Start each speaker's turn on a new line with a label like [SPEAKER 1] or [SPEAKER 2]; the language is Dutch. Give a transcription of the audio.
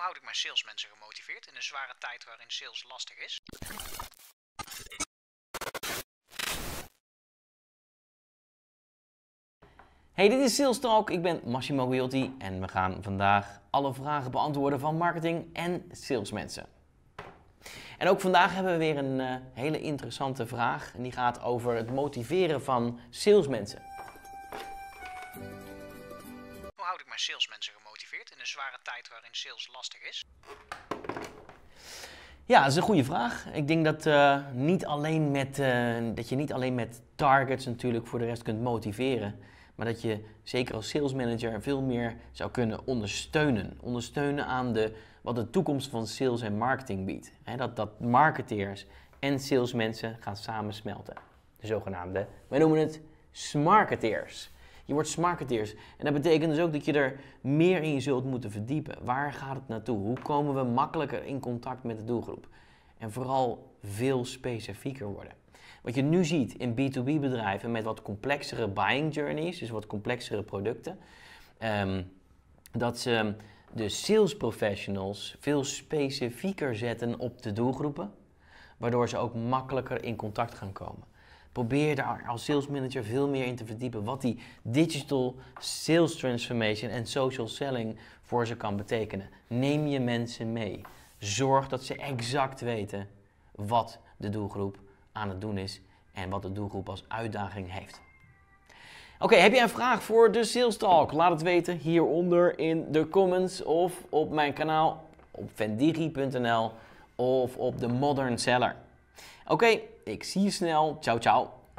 [SPEAKER 1] Hoe houd ik mijn salesmensen gemotiveerd in een zware tijd waarin sales lastig is? Hey, dit is Sales Talk. Ik ben Massimo Guilty en we gaan vandaag alle vragen beantwoorden van marketing en salesmensen. En ook vandaag hebben we weer een eh, hele interessante vraag en die gaat over het motiveren van salesmensen. Hoe houd ik mijn salesmensen gemotiveerd? in een zware tijd waarin sales lastig is? Ja, dat is een goede vraag. Ik denk dat, eh, niet alleen met, eh, dat je niet alleen met targets natuurlijk voor de rest kunt motiveren. Maar dat je zeker als sales manager veel meer zou kunnen ondersteunen. Ondersteunen aan de, wat de toekomst van sales en marketing biedt. dat, dat marketeers en salesmensen gaan samensmelten. De zogenaamde, wij noemen het smarketeers. Je wordt marketeers. En dat betekent dus ook dat je er meer in zult moeten verdiepen. Waar gaat het naartoe? Hoe komen we makkelijker in contact met de doelgroep? En vooral veel specifieker worden. Wat je nu ziet in B2B bedrijven met wat complexere buying journeys, dus wat complexere producten, um, dat ze de sales professionals veel specifieker zetten op de doelgroepen, waardoor ze ook makkelijker in contact gaan komen. Probeer daar als sales manager veel meer in te verdiepen wat die digital sales transformation en social selling voor ze kan betekenen. Neem je mensen mee. Zorg dat ze exact weten wat de doelgroep aan het doen is en wat de doelgroep als uitdaging heeft. Oké, heb je een vraag voor de Sales Talk? Laat het weten hieronder in de comments of op mijn kanaal op vendigi.nl of op de Modern Seller. Oké, ik zie je snel. Ciao, ciao.